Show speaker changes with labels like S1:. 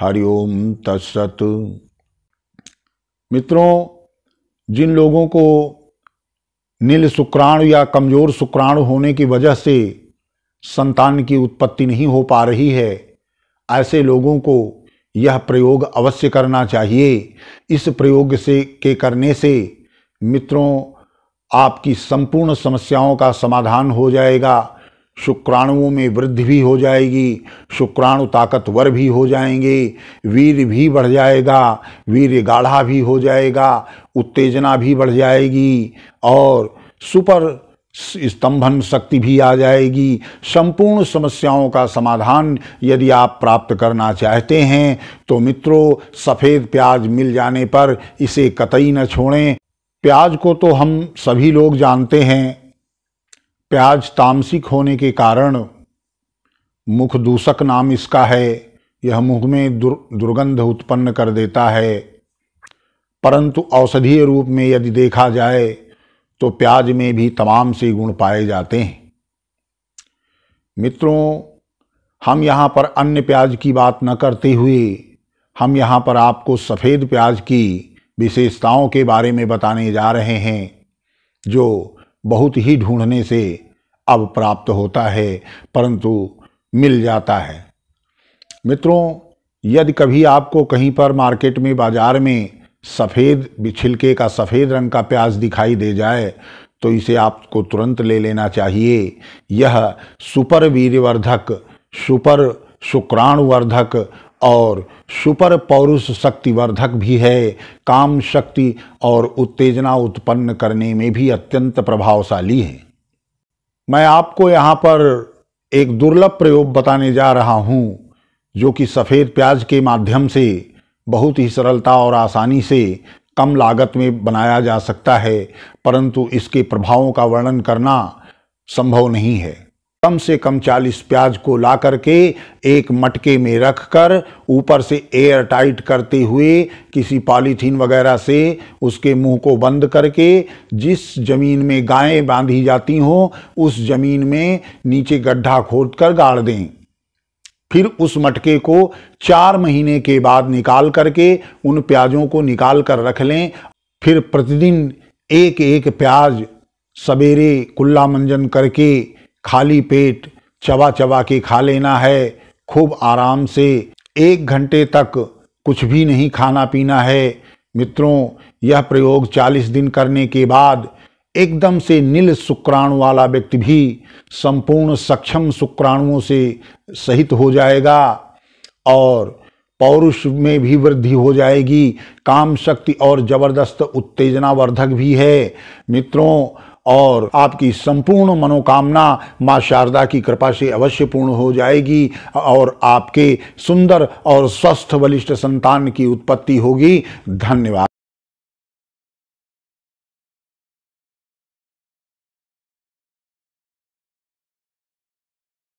S1: हरिओम तत्सत मित्रों जिन लोगों को नील शुक्राणु या कमज़ोर शुक्राणु होने की वजह से संतान की उत्पत्ति नहीं हो पा रही है ऐसे लोगों को यह प्रयोग अवश्य करना चाहिए इस प्रयोग से के करने से मित्रों आपकी संपूर्ण समस्याओं का समाधान हो जाएगा शुक्राणुओं में वृद्धि भी हो जाएगी शुक्राणु ताकतवर भी हो जाएंगे वीर भी बढ़ जाएगा वीर गाढ़ा भी हो जाएगा उत्तेजना भी बढ़ जाएगी और सुपर स्तंभन शक्ति भी आ जाएगी संपूर्ण समस्याओं का समाधान यदि आप प्राप्त करना चाहते हैं तो मित्रों सफ़ेद प्याज मिल जाने पर इसे कतई न छोड़ें प्याज को तो हम सभी लोग जानते हैं प्याज तामसिक होने के कारण मुख दूषक नाम इसका है यह मुख में दुर, दुर्गंध उत्पन्न कर देता है परंतु औषधीय रूप में यदि देखा जाए तो प्याज में भी तमाम से गुण पाए जाते हैं मित्रों हम यहाँ पर अन्य प्याज की बात न करते हुए हम यहाँ पर आपको सफ़ेद प्याज की विशेषताओं के बारे में बताने जा रहे हैं जो बहुत ही ढूंढने से अब प्राप्त होता है परंतु मिल जाता है मित्रों यदि कभी आपको कहीं पर मार्केट में बाजार में सफ़ेद बिछिलके का सफ़ेद रंग का प्याज दिखाई दे जाए तो इसे आपको तुरंत ले लेना चाहिए यह सुपर वीरवर्धक सुपर शुक्राणुवर्धक और सुपर पौरुष शक्तिवर्धक भी है काम शक्ति और उत्तेजना उत्पन्न करने में भी अत्यंत प्रभावशाली है मैं आपको यहाँ पर एक दुर्लभ प्रयोग बताने जा रहा हूँ जो कि सफ़ेद प्याज के माध्यम से बहुत ही सरलता और आसानी से कम लागत में बनाया जा सकता है परंतु इसके प्रभावों का वर्णन करना संभव नहीं है कम से कम 40 प्याज को ला करके एक मटके में रख कर ऊपर से एयर टाइट करते हुए किसी पॉलीथीन वगैरह से उसके मुंह को बंद करके जिस ज़मीन में गायें बांधी जाती हों उस ज़मीन में नीचे गड्ढा खोद कर गाड़ दें फिर उस मटके को चार महीने के बाद निकाल करके उन प्याजों को निकाल कर रख लें फिर प्रतिदिन एक एक प्याज सवेरे कुल्ला मंजन करके खाली पेट चबा चबा के खा लेना है खूब आराम से एक घंटे तक कुछ भी नहीं खाना पीना है मित्रों यह प्रयोग 40 दिन करने के बाद एकदम से नील शुक्राणु वाला व्यक्ति भी संपूर्ण सक्षम शुक्राणुओं से सहित हो जाएगा और पौरुष में भी वृद्धि हो जाएगी काम शक्ति और जबरदस्त उत्तेजना वर्धक भी है मित्रों और आपकी संपूर्ण मनोकामना माँ शारदा की कृपा से अवश्य पूर्ण हो जाएगी और आपके सुंदर और स्वस्थ बलिष्ठ संतान की उत्पत्ति होगी धन्यवाद